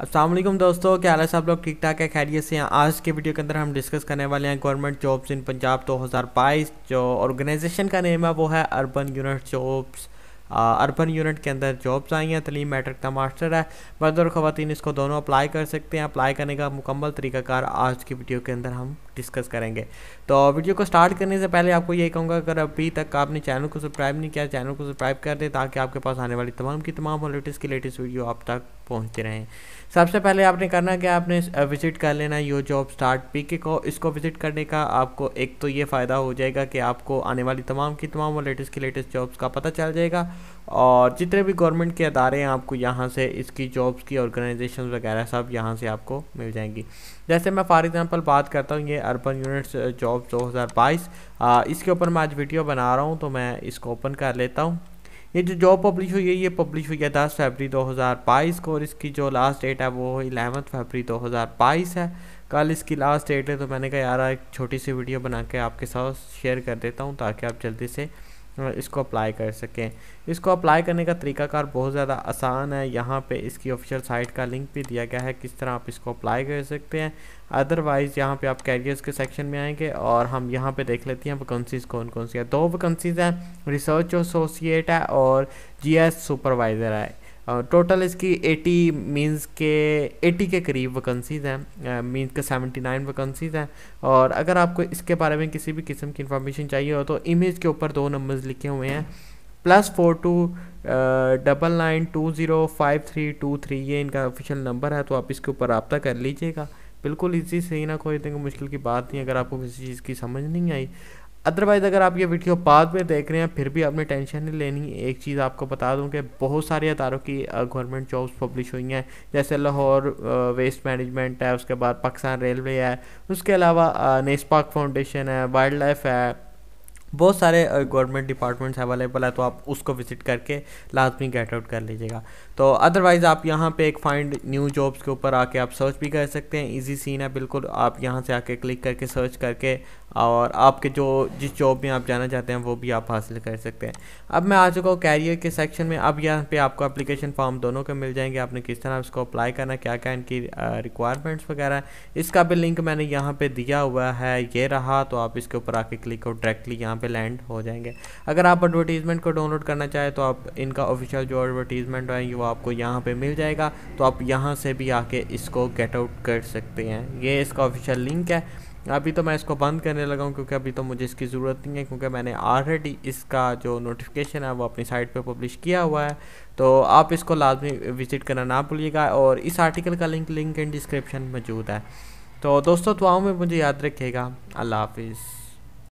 असलम दोस्तों क्या हाल है साहब लोग ठीक ठाक है खैरियत से हैं आज के वीडियो के अंदर हम डिस्कस करने वाले हैं गवर्नमेंट जॉब्स इन पंजाब 2022 जो ऑर्गेनाइजेशन का नेम है वो है urban unit jobs urban unit के अंदर जॉब्स आई हैं तलीम मैट्रिक का मास्टर है मर्द और ख़वान इसको दोनों अप्लाई कर सकते हैं अप्लाई करने का मुकम्मल तरीकाकार आज की वीडियो के अंदर हम डिस्कस करेंगे तो वीडियो को स्टार्ट करने से पहले आपको ये कहूँगा अगर अभी तक आपने चैनल को सब्सक्राइब नहीं किया चैनल को सब्सक्राइब कर दें ताकि आपके पास आने वाली तमाम की तमाम लेटेस्ट की लेटेस्ट वीडियो आप तक पहुँचते रहें सबसे पहले आपने करना क्या आपने विज़िट कर लेना यो जॉब स्टार्ट पी को इसको विज़िट करने का आपको एक तो ये फ़ायदा हो जाएगा कि आपको आने वाली तमाम की तमाम लेटेस्ट की लेटेस्ट जॉब्स का पता चल जाएगा और जितने भी गवर्नमेंट के अदारे हैं आपको यहाँ से इसकी जॉब्स की ऑर्गेनाइजेशन वगैरह सब यहाँ से आपको मिल जाएंगी जैसे मैं फॉर एग्जांपल बात करता हूँ ये अर्बन यूनिट्स जॉब 2022 इसके ऊपर मैं आज वीडियो बना रहा हूँ तो मैं इसको ओपन कर लेता हूँ ये जो जॉब पब्लिश हुई है ये पब्लिश हुई है दस फेबरी दो को और इसकी जो लास्ट डेट है वो इलेवन फेबरी दो है कल इसकी लास्ट डेट है तो मैंने कहा यार एक छोटी सी वीडियो बना के आपके साथ शेयर कर देता हूँ ताकि आप जल्दी से इसको अप्लाई कर सकें इसको अप्लाई करने का तरीकाकार बहुत ज़्यादा आसान है यहाँ पे इसकी ऑफिशियल साइट का लिंक भी दिया गया है किस तरह आप इसको अप्लाई कर सकते हैं अदरवाइज़ यहाँ पे आप कैरियर्स के सेक्शन में आएंगे और हम यहाँ पे देख लेते हैं वैकेंसीज़ कौन कौन सी है दो वैकेंसीज़ हैं रिसर्च एसोसिएट है और जी सुपरवाइज़र है टोटल uh, इसकी 80 मींस के 80 के करीब वैकेंसीज़ हैं मींस uh, के 79 वैकेंसीज़ हैं और अगर आपको इसके बारे में किसी भी किस्म की इंफॉर्मेशन चाहिए हो तो इमेज के ऊपर दो नंबर्स लिखे हुए हैं plus four two double nine two zero five three two three ये इनका ऑफिशियल नंबर है तो आप इसके ऊपर रबता कर लीजिएगा बिल्कुल इजी से ही ना कोई देखो मुश्किल की बात नहीं अगर आपको किसी चीज़ की समझ नहीं आई अदरवाइज़ अगर आप ये वीडियो बाद में देख रहे हैं फिर भी आपने टेंशन नहीं लेनी एक चीज़ आपको बता दूं कि बहुत सारे अदारों की गवर्नमेंट जॉब्स पब्लिश हुई हैं जैसे लाहौर वेस्ट मैनेजमेंट है उसके बाद पाकिस्तान रेलवे है उसके अलावा नेस्पाक फाउंडेशन है वाइल्ड लाइफ है बहुत सारे गवर्नमेंट डिपार्टमेंट्स अवेलेबल है तो आप उसको विज़िट करके लाजमी गेट आउट कर लीजिएगा तो अदरवाइज़ आप यहाँ पे एक फाइंड न्यू जॉब्स के ऊपर आके आप सर्च भी कर सकते हैं इजी सीन है बिल्कुल आप यहाँ से आके क्लिक करके सर्च करके और आपके जो जिस जॉब में आप जाना चाहते हैं वो भी आप हासिल कर सकते हैं अब मैं आ चुका हूँ कैरियर के सेक्शन में अब यहाँ पे आपको एप्लीकेशन फॉर्म दोनों के मिल जाएंगे आपने किस तरह इसको अप्लाई करना क्या क्या इनकी रिक्वायरमेंट्स वगैरह इसका भी लिंक मैंने यहाँ पर दिया हुआ है ये रहा तो आप इसके ऊपर आके क्लिक हो डायरेक्टली यहाँ पर लैंड हो जाएंगे अगर आप एडवर्टीज़मेंट को डाउनलोड करना चाहें तो आप इनका ऑफिशियल जो एडवर्टीज़मेंट है वो आपको यहाँ पर मिल जाएगा तो आप यहाँ से भी आके इसको गेट आउट कर सकते हैं ये इसका ऑफिशियल लिंक है अभी तो मैं इसको बंद करने लगा हूँ क्योंकि अभी तो मुझे इसकी ज़रूरत नहीं है क्योंकि मैंने ऑलरेडी इसका जो नोटिफिकेशन है वो अपनी साइट पर पब्लिश किया हुआ है तो आप इसको लाजमी विज़िट करना ना भूलिएगा और इस आर्टिकल का लिंक लिंक एंड डिस्क्रिप्शन मौजूद है तो दोस्तों दुआओं में मुझे याद रखिएगा अल्लाह हाफिज़